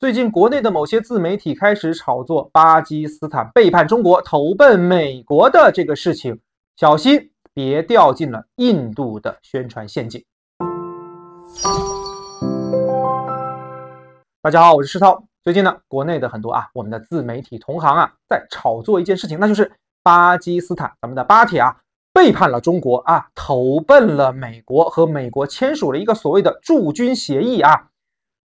最近，国内的某些自媒体开始炒作巴基斯坦背叛中国、投奔美国的这个事情，小心别掉进了印度的宣传陷阱。大家好，我是石涛。最近呢，国内的很多啊，我们的自媒体同行啊，在炒作一件事情，那就是巴基斯坦，咱们的巴铁啊，背叛了中国啊，投奔了美国，和美国签署了一个所谓的驻军协议啊。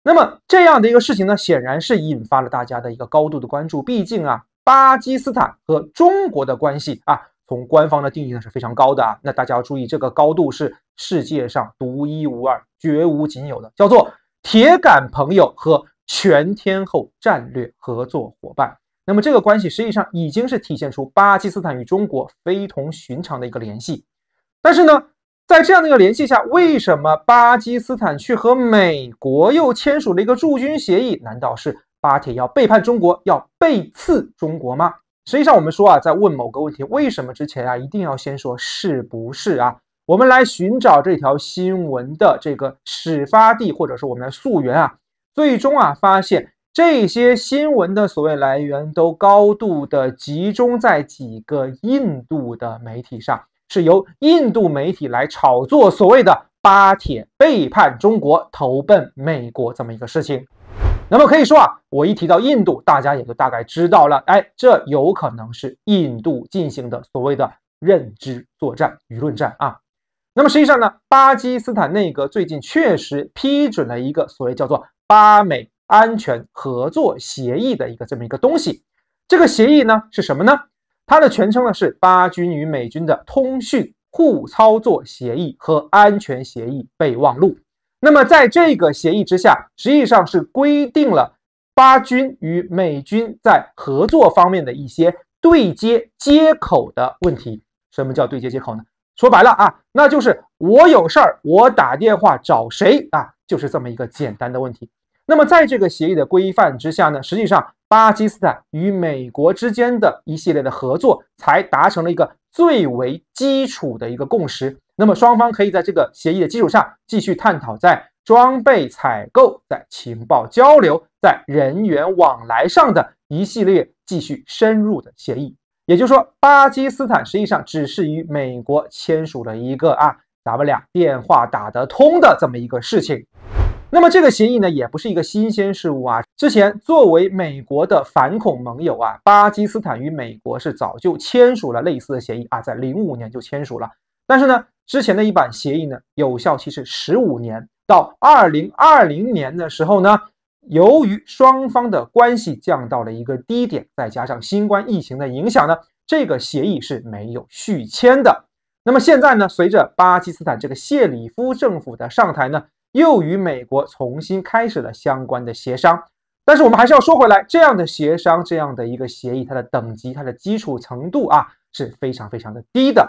那么这样的一个事情呢，显然是引发了大家的一个高度的关注。毕竟啊，巴基斯坦和中国的关系啊，从官方的定义呢是非常高的啊。那大家要注意，这个高度是世界上独一无二、绝无仅有的，叫做铁杆朋友和全天候战略合作伙伴。那么这个关系实际上已经是体现出巴基斯坦与中国非同寻常的一个联系。但是呢。在这样的一个联系下，为什么巴基斯坦去和美国又签署了一个驻军协议？难道是巴铁要背叛中国，要背刺中国吗？实际上，我们说啊，在问某个问题为什么之前啊，一定要先说是不是啊？我们来寻找这条新闻的这个始发地，或者说我们来溯源啊，最终啊，发现这些新闻的所谓来源都高度的集中在几个印度的媒体上。是由印度媒体来炒作所谓的巴铁背叛中国投奔美国这么一个事情，那么可以说啊，我一提到印度，大家也就大概知道了。哎，这有可能是印度进行的所谓的认知作战、舆论战啊。那么实际上呢，巴基斯坦内阁最近确实批准了一个所谓叫做“巴美安全合作协议”的一个这么一个东西。这个协议呢是什么呢？它的全称呢是巴军与美军的通讯互操作协议和安全协议备忘录。那么，在这个协议之下，实际上是规定了巴军与美军在合作方面的一些对接接口的问题。什么叫对接接口呢？说白了啊，那就是我有事儿，我打电话找谁啊？就是这么一个简单的问题。那么，在这个协议的规范之下呢，实际上。巴基斯坦与美国之间的一系列的合作，才达成了一个最为基础的一个共识。那么双方可以在这个协议的基础上，继续探讨在装备采购、在情报交流、在人员往来上的一系列继续深入的协议。也就是说，巴基斯坦实际上只是与美国签署了一个啊，咱们俩电话打得通的这么一个事情。那么这个协议呢，也不是一个新鲜事物啊。之前作为美国的反恐盟友啊，巴基斯坦与美国是早就签署了类似的协议啊，在零五年就签署了。但是呢，之前的一版协议呢，有效期是十五年，到二零二零年的时候呢，由于双方的关系降到了一个低点，再加上新冠疫情的影响呢，这个协议是没有续签的。那么现在呢，随着巴基斯坦这个谢里夫政府的上台呢，又与美国重新开始了相关的协商。但是我们还是要说回来，这样的协商，这样的一个协议，它的等级，它的基础程度啊，是非常非常的低的。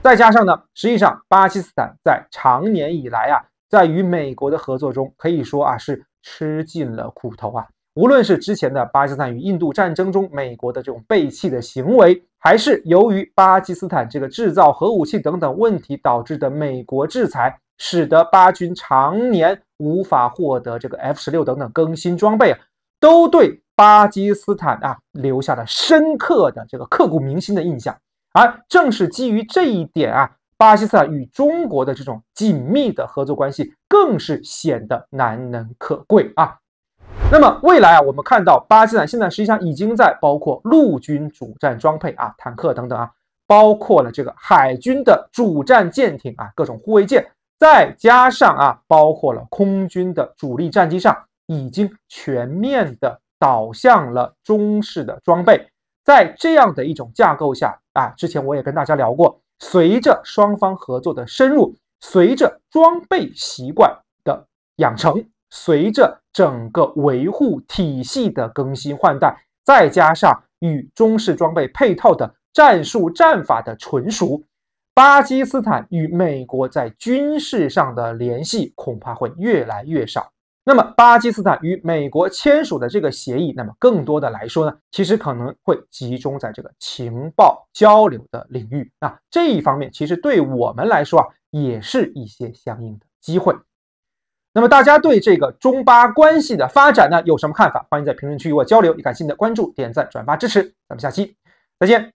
再加上呢，实际上巴基斯坦在长年以来啊，在与美国的合作中，可以说啊是吃尽了苦头啊。无论是之前的巴基斯坦与印度战争中美国的这种背弃的行为，还是由于巴基斯坦这个制造核武器等等问题导致的美国制裁。使得巴军常年无法获得这个 F 十六等等更新装备啊，都对巴基斯坦啊留下了深刻的这个刻骨铭心的印象。而正是基于这一点啊，巴基斯坦与中国的这种紧密的合作关系更是显得难能可贵啊。那么未来啊，我们看到巴基斯坦现在实际上已经在包括陆军主战装备啊、坦克等等啊，包括了这个海军的主战舰艇啊、各种护卫舰。再加上啊，包括了空军的主力战机上已经全面的导向了中式的装备，在这样的一种架构下啊，之前我也跟大家聊过，随着双方合作的深入，随着装备习惯的养成，随着整个维护体系的更新换代，再加上与中式装备配套的战术战法的纯熟。巴基斯坦与美国在军事上的联系恐怕会越来越少。那么，巴基斯坦与美国签署的这个协议，那么更多的来说呢，其实可能会集中在这个情报交流的领域。那这一方面，其实对我们来说啊，也是一些相应的机会。那么，大家对这个中巴关系的发展呢，有什么看法？欢迎在评论区与我交流。也感谢你的，关注、点赞、转发、支持。咱们下期再见。